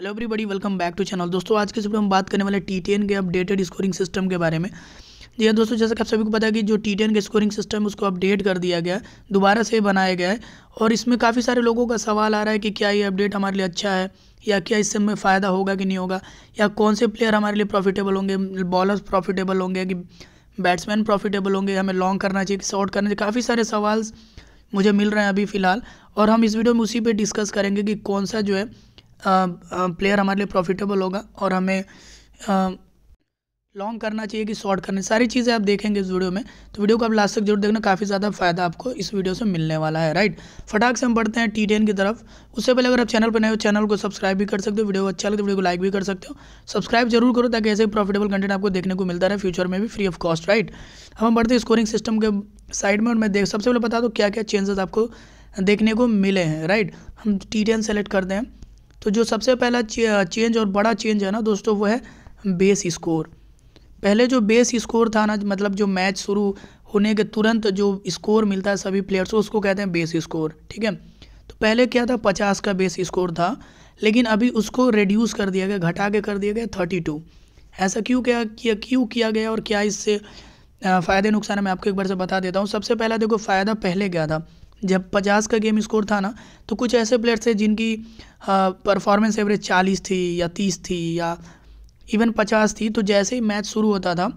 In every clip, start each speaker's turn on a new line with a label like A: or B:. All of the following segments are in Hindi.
A: hello everybody welcome back to channel दोस्तों आज के वीडियो हम बात करने वाले टी के अपडेटेड स्कोरिंग सिस्टम के बारे में जी हाँ दोस्तों जैसा कि आप सभी को पता है कि जो टी का स्कोरिंग सिस्टम उसको अपडेट कर दिया गया है दोबारा से बनाया गया है और इसमें काफ़ी सारे लोगों का सवाल आ रहा है कि क्या ये अपडेट हमारे लिए अच्छा है या क्या इससे हमें फ़ायदा होगा कि नहीं होगा या कौन से प्लेयर हमारे लिए प्रॉफिटेबल होंगे बॉलर्स प्रॉफिटेबल होंगे कि बैट्समैन प्रॉफिटेबल होंगे हमें लॉन्ग करना चाहिए कि शॉर्ट करना चाहिए काफ़ी सारे सवाल मुझे मिल रहे हैं अभी फ़िलहाल और हम इस वीडियो में उसी पर डिस्कस करेंगे कि कौन सा जो है प्लेयर हमारे लिए प्रॉफिटेबल होगा और हमें लॉन्ग करना चाहिए कि शॉर्ट करना सारी चीज़ें आप देखेंगे इस वीडियो में तो वीडियो को आप लास्ट तक जरूर देखना काफ़ी ज़्यादा फायदा आपको इस वीडियो से मिलने वाला है राइट फटाक से हम बढ़ते हैं टी टेन की तरफ उससे पहले अगर आप चैनल पर नए हो चैनल को सब्सक्राइब भी कर सकते हो वीडियो अच्छा तो को अच्छा लगता है वीडियो को लाइक भी कर सकते हो सब्सक्राइब जरूर करो ताकि ऐसे प्रॉफिटेबल कंटेंट आपको देखने को मिलता रहे फ्यूचर में भी फ्री ऑफ कॉस्ट राइट अब हम बढ़ते हैं स्कोरिंग सिस्टम के साइड में और मैं देख सबसे पहले बता दो क्या क्या चेंजेस आपको देखने को मिले हैं राइट हम टी टेन सेलेक्ट करते हैं तो जो सबसे पहला चेंज और बड़ा चेंज है ना दोस्तों वो है बेस स्कोर पहले जो बेस स्कोर था ना मतलब जो मैच शुरू होने के तुरंत जो स्कोर मिलता है सभी प्लेयर्स को उसको कहते हैं बेस स्कोर ठीक है तो पहले क्या था पचास का बेस स्कोर था लेकिन अभी उसको रिड्यूस कर दिया गया घटा के कर दिया गया थर्टी टू ऐसा क्यों क्या किया क्यों किया गया और क्या इससे फ़ायदे नुकसान है मैं आपको एक बार से बता देता हूँ सबसे पहला देखो फ़ायदा पहले क्या था जब पचास का गेम स्कोर था ना तो कुछ ऐसे प्लेयर्स थे जिनकी परफॉर्मेंस हाँ, एवरेज चालीस थी या तीस थी या इवन पचास थी तो जैसे ही मैच शुरू होता था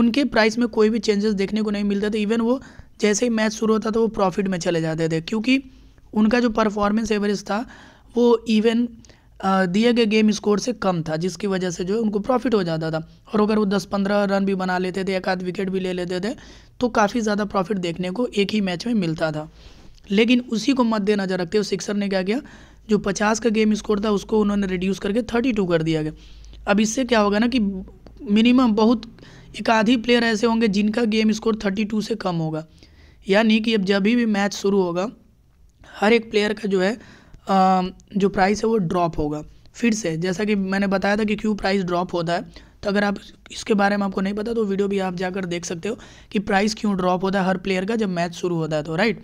A: उनके प्राइस में कोई भी चेंजेस देखने को नहीं मिलते थे इवन वो जैसे ही मैच शुरू होता था वो प्रॉफिट में चले जाते थे क्योंकि उनका जो परफॉर्मेंस एवरेज था वो इवन दिए गए गेम स्कोर से कम था जिसकी वजह से जो है उनको प्रॉफिट हो जाता था और अगर वो दस पंद्रह रन भी बना लेते थे एक आध विकेट भी ले लेते थे तो काफ़ी ज़्यादा प्रॉफिट देखने को एक ही मैच में मिलता था लेकिन उसी को मद्देनजर रखते हुए सिक्सर ने क्या किया जो पचास का गेम स्कोर था उसको उन्होंने रिड्यूस करके थर्टी टू कर दिया गया अब इससे क्या होगा ना कि मिनिमम बहुत एक आधी प्लेयर ऐसे होंगे जिनका गेम स्कोर थर्टी टू से कम होगा यानी कि अब जब भी मैच शुरू होगा हर एक प्लेयर का जो है जो प्राइस है वो ड्रॉप होगा फिर से जैसा कि मैंने बताया था कि क्यों प्राइस ड्रॉप होता है तो अगर आप इसके बारे में आपको नहीं पता तो वीडियो भी आप जाकर देख सकते हो कि प्राइस क्यों ड्रॉप होता है हर प्लेयर का जब मैच शुरू होता है तो राइट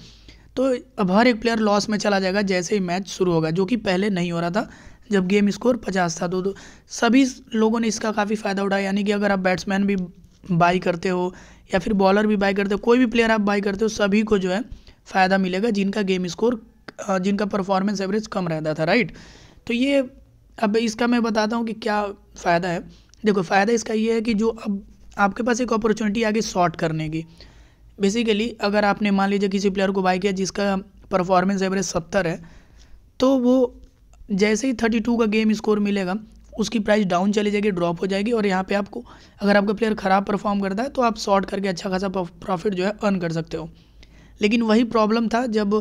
A: तो अब हर एक प्लेयर लॉस में चला जाएगा जैसे ही मैच शुरू होगा जो कि पहले नहीं हो रहा था जब गेम स्कोर पचास था तो, तो सभी लोगों ने इसका काफ़ी फ़ायदा उठाया यानी कि अगर आप बैट्समैन भी बाई करते हो या फिर बॉलर भी बाई करते हो कोई भी प्लेयर आप बाई करते हो सभी को जो है फ़ायदा मिलेगा जिनका गेम स्कोर जिनका परफॉर्मेंस एवरेज कम रहता था राइट तो ये अब इसका मैं बताता हूँ कि क्या फ़ायदा है देखो फ़ायदा इसका ये है कि जो अब आपके पास एक अपॉर्चुनिटी आगे शॉर्ट करने की बेसिकली अगर आपने मान लीजिए किसी प्लेयर को बाई किया जिसका परफॉर्मेंस एवरेज सत्तर है तो वो जैसे ही थर्टी टू का गेम स्कोर मिलेगा उसकी प्राइस डाउन चली जाएगी ड्रॉप हो जाएगी और यहाँ पे आपको अगर आपका प्लेयर ख़राब परफॉर्म करता है तो आप शॉर्ट करके अच्छा खासा प्रॉफिट जो है अर्न कर सकते हो लेकिन वही प्रॉब्लम था जब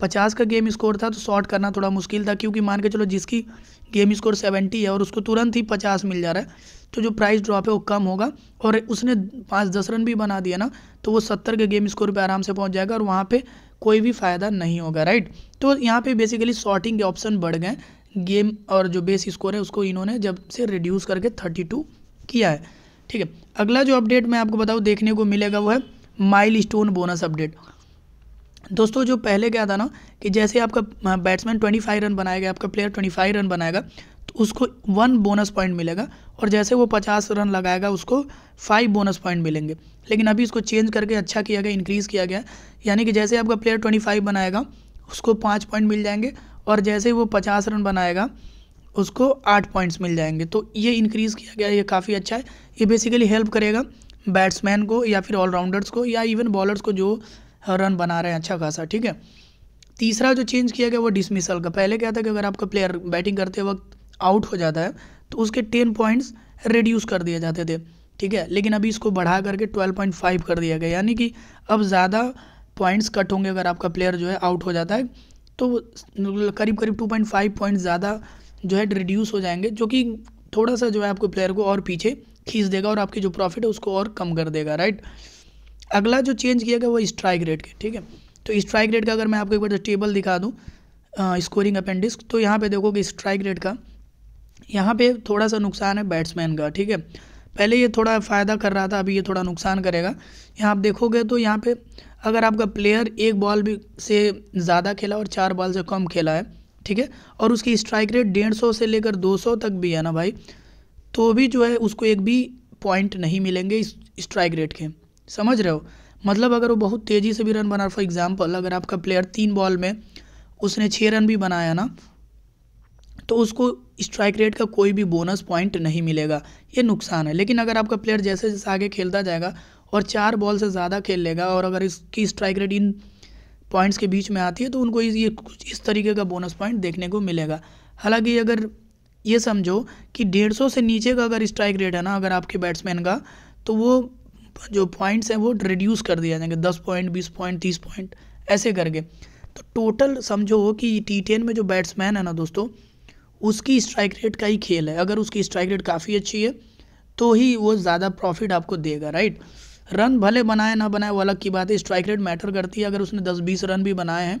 A: पचास का गेम स्कोर था तो शॉर्ट करना थोड़ा मुश्किल था क्योंकि मान के चलो जिसकी गेम स्कोर सेवेंटी है और उसको तुरंत ही पचास मिल जा रहा है तो जो प्राइस ड्रॉप है वो कम होगा और उसने पाँच दस रन भी बना दिया ना तो वो सत्तर के गेम स्कोर पे आराम से पहुंच जाएगा और वहाँ पे कोई भी फ़ायदा नहीं होगा राइट तो यहाँ पे बेसिकली शॉर्टिंग के ऑप्शन बढ़ गए गेम और जो बेस स्कोर है उसको इन्होंने जब से रिड्यूस करके थर्टी टू किया है ठीक है अगला जो अपडेट मैं आपको बताऊँ देखने को मिलेगा वो है माइल स्टोन बोनस अपडेट दोस्तों जो पहले क्या था ना कि जैसे आपका बैट्समैन 25 रन बनाएगा आपका प्लेयर 25 रन बनाएगा तो उसको वन बोनस पॉइंट मिलेगा और जैसे वो 50 रन लगाएगा उसको फाइव बोनस पॉइंट मिलेंगे लेकिन अभी इसको चेंज करके अच्छा किया गया इंक्रीज़ किया गया यानी कि जैसे आपका प्लेयर 25 बनाएगा उसको पाँच पॉइंट मिल जाएंगे और जैसे वो पचास रन बनाएगा उसको आठ पॉइंट्स मिल जाएंगे तो ये इंक्रीज़ किया गया ये काफ़ी अच्छा है ये बेसिकली हेल्प करेगा बैट्समैन को या फिर ऑलराउंडर्स को या इवन बॉलर्स को जो रन बना रहे हैं अच्छा खासा ठीक है तीसरा जो चेंज किया गया वो डिसमिसल का पहले क्या था कि अगर आपका प्लेयर बैटिंग करते वक्त आउट हो जाता है तो उसके टेन पॉइंट्स रिड्यूस कर दिए जाते थे ठीक है लेकिन अभी इसको बढ़ा करके ट्वेल्व पॉइंट फाइव कर दिया गया यानी कि अब ज़्यादा पॉइंट्स कट होंगे अगर आपका प्लेयर जो है आउट हो जाता है तो करीब करीब टू पॉइंट फाइव पॉइंट ज़्यादा जो है रिड्यूस हो जाएंगे जो कि थोड़ा सा जो है आपको प्लेयर को और पीछे खींच देगा और आपकी जो प्रॉफिट है उसको और कम कर देगा राइट अगला जो चेंज किया गया वो स्ट्राइक रेट के ठीक है तो स्ट्राइक रेट का अगर मैं आपको एक बार टेबल दिखा दूँ स्कोरिंग अपेंडिक्स तो यहाँ पे देखो कि स्ट्राइक रेट का यहाँ पे थोड़ा सा नुकसान है बैट्समैन का ठीक है पहले ये थोड़ा फ़ायदा कर रहा था अभी ये थोड़ा नुकसान करेगा यहाँ आप देखोगे तो यहाँ पे अगर आपका प्लेयर एक बॉल भी से ज़्यादा खेला और चार बॉल से कम खेला है ठीक है और उसकी स्ट्राइक रेट डेढ़ सौ से लेकर दो सौ तक भी है ना भाई तो भी जो है उसको एक भी पॉइंट नहीं मिलेंगे इस स्ट्राइक रेट के समझ रहे हो मतलब अगर वो बहुत तेज़ी से भी रन बना फॉर एग्ज़ाम्पल अगर आपका प्लेयर तीन बॉल में उसने छः रन भी बनाया ना तो उसको स्ट्राइक रेट का कोई भी बोनस पॉइंट नहीं मिलेगा ये नुकसान है लेकिन अगर आपका प्लेयर जैसे जैसे आगे खेलता जाएगा और चार बॉल से ज़्यादा खेल लेगा और अगर इसकी स्ट्राइक रेट इन पॉइंट्स के बीच में आती है तो उनको ये कुछ इस तरीके का बोनस पॉइंट देखने को मिलेगा हालांकि अगर ये समझो कि डेढ़ सौ से नीचे का अगर स्ट्राइक रेट है ना अगर आपके बैट्समैन का तो वो जो पॉइंट्स हैं वो रिड्यूस कर दिया जाएंगे दस पॉइंट बीस पॉइंट तीस पॉइंट ऐसे करके तो टोटल समझो हो कि टी टेन में जो बैट्समैन है ना दोस्तों उसकी स्ट्राइक रेट का ही खेल है अगर उसकी स्ट्राइक रेट काफ़ी अच्छी है तो ही वो ज़्यादा प्रॉफिट आपको देगा राइट रन भले बनाए ना बनाए वो अलग की बात है स्ट्राइक रेट मैटर करती है अगर उसने दस बीस रन भी बनाए हैं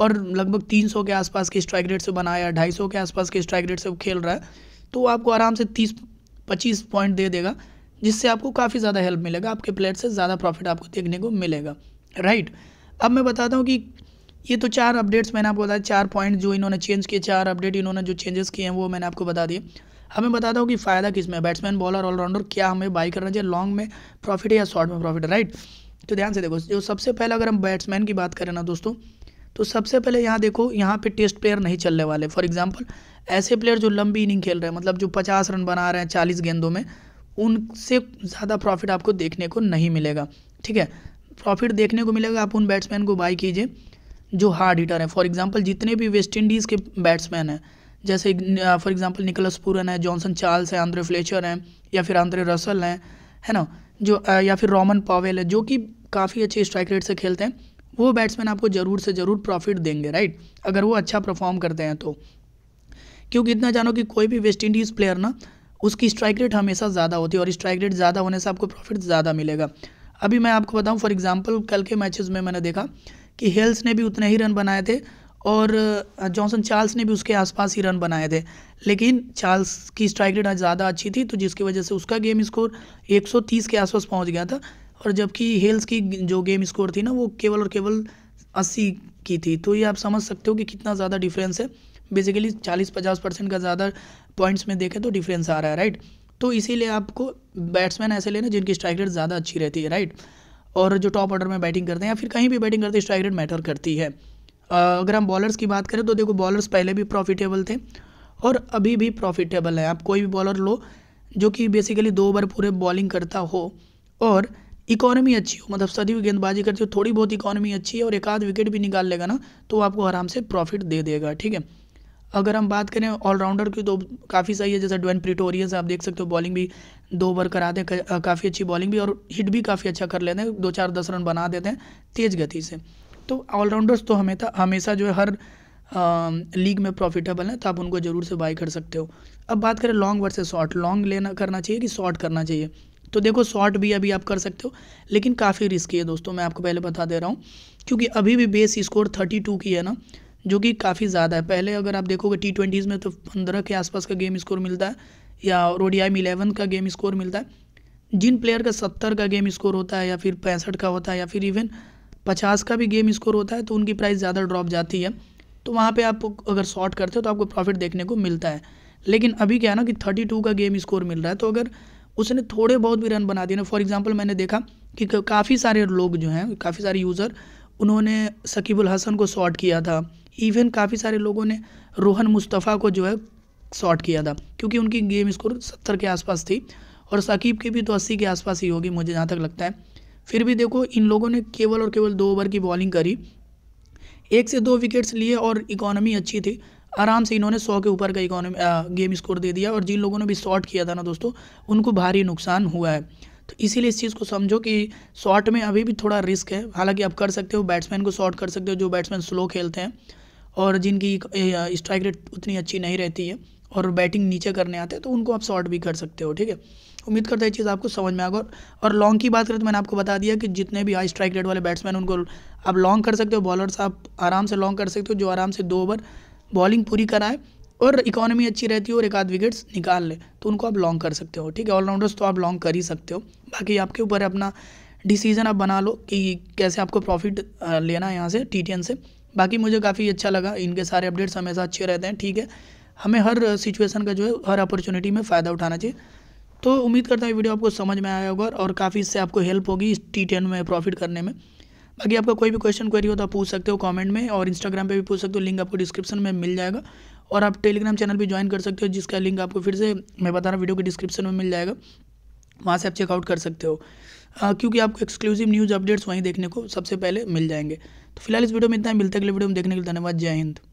A: और लगभग तीन सौ के आसपास के स्ट्राइक रेट से बनाया ढाई सौ के आसपास के स्ट्राइक रेट से खेल रहा है तो आपको आराम से तीस पच्चीस पॉइंट दे देगा जिससे आपको काफ़ी ज़्यादा हेल्प मिलेगा आपके प्लेट से ज़्यादा प्रॉफिट आपको देखने को मिलेगा राइट अब मैं बताता हूँ कि ये तो चार अपडेट्स मैंने आपको बताया चार पॉइंट जो इन्होंने चेंज किए चार अपडेट इन्होंने जो चेंजेस किए हैं वो मैंने आपको बता दिए अब मैं बताता हूँ कि फ़ायदा किस में बैट्समैन बॉलर ऑलराउंडर क्या हमें बाई करना चाहिए लॉन्ग में प्रॉफिट या शॉर्ट में प्रॉफिट राइट तो ध्यान से देखो जो सबसे पहले अगर हम बैट्समैन की बात करें ना दोस्तों तो सबसे पहले यहाँ देखो यहाँ पे टेस्ट प्लेयर नहीं चलने वाले फॉर एग्जाम्पल ऐसे प्लेयर जो लंबी इनिंग खेल रहे हैं मतलब जो पचास रन बना रहे हैं चालीस गेंदों में उनसे ज़्यादा प्रॉफिट आपको देखने को नहीं मिलेगा ठीक है प्रॉफिट देखने को मिलेगा आप उन बैट्समैन को बाई कीजिए जो हार्ड हिटर हैं फॉर एग्जाम्पल जितने भी वेस्ट इंडीज़ के बैट्समैन हैं जैसे फॉर एग्जाम्पल निकलस पूरन है जॉनसन चार्ल्स हैं आंद्रे फ्लेचर हैं या फिर आंद्रे रसल हैं है ना जो या फिर रोमन पावेल है जो कि काफ़ी अच्छे स्ट्राइक रेट से खेलते हैं वो बैट्समैन आपको ज़रूर से ज़रूर प्रॉफिट देंगे राइट अगर वो अच्छा परफॉर्म करते हैं तो क्योंकि इतना जानो कि कोई भी वेस्ट इंडीज़ प्लेयर ना उसकी स्ट्राइक रेट हमेशा ज़्यादा होती है और स्ट्राइक रेट ज़्यादा होने से आपको प्रॉफिट ज़्यादा मिलेगा अभी मैं आपको बताऊं फॉर एग्जांपल कल के मैचेस में मैंने देखा कि हेल्स ने भी उतने ही रन बनाए थे और जॉनसन चार्ल्स ने भी उसके आसपास ही रन बनाए थे लेकिन चार्ल्स की स्ट्राइक रेट ज़्यादा अच्छी थी तो जिसकी वजह से उसका गेम स्कोर 130 के आसपास पहुंच गया था और जबकि हेल्स की जो गेम स्कोर थी ना वो केवल और केवल अस्सी की थी तो ये आप समझ सकते हो कि कितना ज़्यादा डिफरेंस है बेसिकली चालीस पचास परसेंट का ज़्यादा पॉइंट्स में देखें तो डिफरेंस आ रहा है राइट तो इसीलिए आपको बैट्समैन ऐसे लेना जिनकी स्ट्राइक रेट ज़्यादा अच्छी रहती है राइट और जो टॉप ऑर्डर में बैटिंग करते हैं या फिर कहीं भी बैटिंग करते हैं स्ट्राइक रेट मैटर करती है अगर हम बॉलर्स की बात करें तो देखो बॉलर्स पहले भी प्रॉफिटेबल थे और अभी भी प्रॉफिटेबल हैं आप कोई भी बॉलर लो जो कि बेसिकली दो ओवर पूरे बॉलिंग करता हो और इकोनॉमी अच्छी हो मतलब सदी हुई गेंदबाजी करती हो थोड़ी बहुत इकोनॉमी अच्छी है और एक आध विकेट भी निकाल लेगा ना तो आपको आराम से प्रॉफिट दे देगा ठीक है अगर हम बात करें ऑलराउंडर की तो काफ़ी सही है जैसे ड्वेन प्रिटोरियस आप देख सकते हो बॉलिंग भी दो ओवर कराते हैं काफ़ी अच्छी बॉलिंग भी और हिट भी काफ़ी अच्छा कर लेते हैं दो चार दस रन बना देते हैं तेज़ गति से तो ऑलराउंडर्स तो हमेशा हमेशा जो है हर आ, लीग में प्रॉफिटेबल हैं तो आप उनको ज़रूर से बाई कर सकते हो अब बात करें लॉन्ग वर्सेस शॉर्ट लॉन्ग लेना करना चाहिए कि शॉर्ट करना चाहिए तो देखो शॉर्ट भी अभी आप कर सकते हो लेकिन काफ़ी रिस्की है दोस्तों मैं आपको पहले बता दे रहा हूँ क्योंकि अभी भी बेस स्कोर थर्टी टू की है ना जो कि काफ़ी ज़्यादा है पहले अगर आप देखोगे टी ट्वेंटीज़ में तो पंद्रह के आसपास का गेम स्कोर मिलता है या रोडियाई में इलेवन का गेम स्कोर मिलता है जिन प्लेयर का सत्तर का गेम स्कोर होता है या फिर पैंसठ का होता है या फिर इवन पचास का भी गेम स्कोर होता है तो उनकी प्राइस ज़्यादा ड्रॉप जाती है तो वहाँ पर आप अगर शॉर्ट करते हो तो आपको प्रॉफिट देखने को मिलता है लेकिन अभी क्या है ना कि थर्टी टू का गेम स्कोर मिल रहा है तो अगर उसने थोड़े बहुत भी रन बना दिए ना फॉर एग्जाम्पल मैंने देखा कि काफ़ी सारे लोग जो हैं काफ़ी सारे यूज़र उन्होंने सकीबुल हसन को शॉर्ट किया था इवन काफ़ी सारे लोगों ने रोहन मुस्तफ़ा को जो है शॉर्ट किया था क्योंकि उनकी गेम स्कोर सत्तर के आसपास थी और सकीब की भी तो अस्सी के आसपास ही होगी मुझे जहाँ तक लगता है फिर भी देखो इन लोगों ने केवल और केवल दो ओवर की बॉलिंग करी एक से दो विकेट्स लिए और इकोनॉमी अच्छी थी आराम से इन्होंने सौ के ऊपर का इकोनॉमी गेम स्कोर दे दिया और जिन लोगों ने भी शॉर्ट किया था ना दोस्तों उनको भारी नुकसान हुआ है तो इसीलिए इस चीज़ को समझो कि शॉर्ट में अभी भी थोड़ा रिस्क है हालांकि आप कर सकते हो बैट्समैन को शॉर्ट कर सकते हो जो बैट्समैन स्लो खेलते हैं और जिनकी स्ट्राइक रेट उतनी अच्छी नहीं रहती है और बैटिंग नीचे करने आते हैं तो उनको आप शॉर्ट भी कर सकते हो ठीक है उम्मीद करता है ये चीज़ आपको समझ में आएगा और लॉन्ग की बात करें तो मैंने आपको बता दिया कि जितने भी हाई स्ट्राइक रेट वाले बैट्समैन उनको आप लॉन्ग कर सकते हो बॉलर्स आप आराम से लॉन्ग कर सकते हो जो आराम से दो ओवर बॉलिंग पूरी कराए और इकोनॉमी अच्छी रहती है और एक आध विकेट्स निकाल ले तो उनको आप लॉन्ग कर सकते हो ठीक है ऑलराउंडर्स तो आप लॉन्ग कर ही सकते हो बाकी आपके ऊपर अपना डिसीजन आप बना लो कि कैसे आपको प्रॉफिट लेना है यहाँ से टी से बाकी मुझे काफ़ी अच्छा लगा इनके सारे अपडेट्स हमेशा अच्छे रहते हैं ठीक है हमें हर सिचुएसन का जो है हर अपॉर्चुनिटी में फ़ायदा उठाना चाहिए तो उम्मीद करता हूँ वीडियो आपको समझ में आया होगा और काफ़ी इससे आपको हेल्प होगी इस टी टेन में प्रॉफिट करने में बाकी आपका कोई भी क्वेश्चन क्वेरी हो तो आप पूछ सकते हो कमेंट में और इंस्टाग्राम पे भी पूछ सकते हो लिंक आपको डिस्क्रिप्शन में मिल जाएगा और आप टेलीग्राम चैनल भी ज्वाइन कर सकते हो जिसका लिंक आपको फिर से मैं बता रहा हूँ वीडियो के डिस्क्रिप्शन में मिल जाएगा वहाँ से आप चेकआउट कर सकते हो क्योंकि आपको एक्सक्लूसिव न्यूज़ अपडेट्स वहीं देखने को सबसे पहले मिल जाएंगे तो फिलहाल इस वीडियो में इतना मिलता है अगले वीडियो में देखने के लिए धन्यवाद जय हिंद